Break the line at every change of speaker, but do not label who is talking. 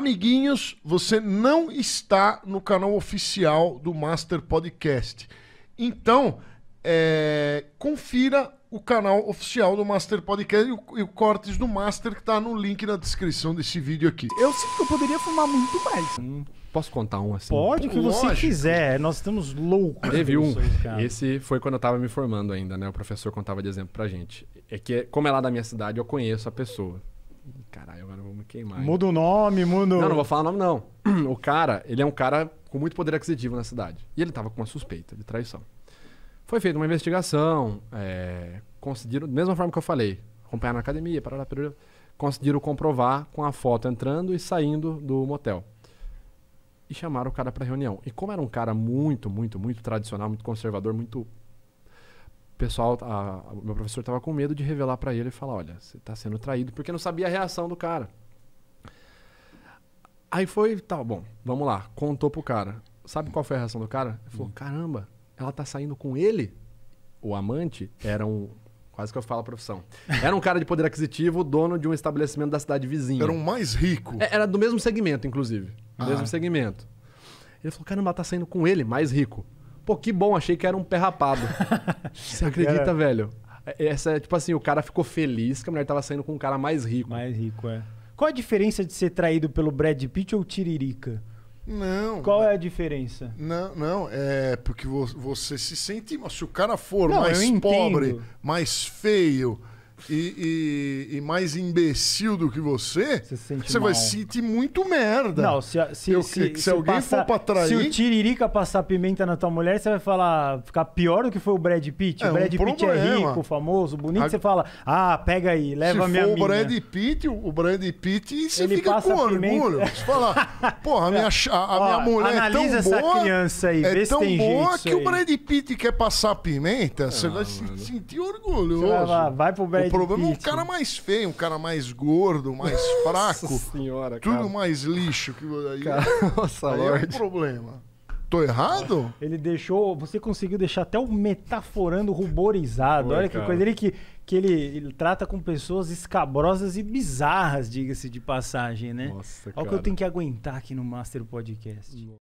Amiguinhos, você não está no canal oficial do Master Podcast. Então, é, confira o canal oficial do Master Podcast e o, e o cortes do Master que está no link na descrição desse vídeo aqui. Eu sinto que
eu poderia fumar muito mais. Hum, posso contar um assim? Pode, o que Lógico. você
quiser. Nós estamos loucos. Teve um.
Esse foi quando eu estava me formando ainda, né? O professor contava de exemplo para gente. É que, como é lá da minha cidade, eu conheço a pessoa. Caralho, agora vamos queimar. Muda
o nome, muda. Não, não vou
falar o nome, não. O cara, ele é um cara com muito poder aquisitivo na cidade. E ele tava com uma suspeita de traição. Foi feita uma investigação, é, conseguiram, da mesma forma que eu falei, acompanhar na academia, parar para conseguiram comprovar com a foto entrando e saindo do motel. E chamaram o cara para reunião. E como era um cara muito, muito, muito tradicional, muito conservador, muito pessoal, a, a, meu professor estava com medo de revelar para ele e falar, olha, você está sendo traído, porque não sabia a reação do cara. Aí foi, tá bom, vamos lá, contou pro cara. Sabe qual foi a reação do cara? Ele falou, hum. caramba, ela tá saindo com ele? O amante era um, Quase que eu falo a profissão. Era um cara de poder aquisitivo, dono de um estabelecimento da cidade vizinha. Era um mais rico. É, era do mesmo segmento, inclusive. Do ah. mesmo segmento. Ele falou: caramba, ela tá saindo com ele, mais rico. Pô, que bom, achei que era um pé rapado. Você acredita, velho? É, essa, é, tipo assim, o cara ficou feliz que a mulher tava saindo com um cara mais rico. Mais rico, é. Qual a diferença de ser traído pelo
Brad Pitt ou Tiririca?
Não. Qual é a diferença? Não, não, é porque
você se sente. Se o cara for não, mais pobre, mais feio, e, e, e mais imbecil do que você, você, se você vai sentir muito
merda. Não, se,
se, eu, se, se, se alguém for pra trair. Se o
Tiririca passar pimenta na tua mulher, você vai falar, ficar pior do que foi o Brad Pitt. É, o Brad um Pitt é problema. é rico, famoso, bonito. A... Você fala, ah, pega aí, leva minha for o Brad
Pitt, o Brad Pitt, você Ele fica com orgulho. Você fala, porra, a minha, a, a Ó, minha mulher é tão essa boa. criança aí, é vê se tem jeito. tão boa que o Brad Pitt quer passar pimenta, você ah, vai se sentir orgulhoso. Vai, vai pro Brad o problema é um cara mais feio, um cara mais gordo, mais fraco. Nossa senhora, tudo cara. mais lixo que aí, cara, é- nossa, aí é Lorde. é problema. Tô errado? Ele deixou.
Você conseguiu deixar até o metaforando ruborizado. Olha que coisa. Ele que, que ele, ele trata com pessoas escabrosas e bizarras, diga-se de passagem, né? Nossa, Olha o que eu tenho que aguentar aqui no Master Podcast. Nossa.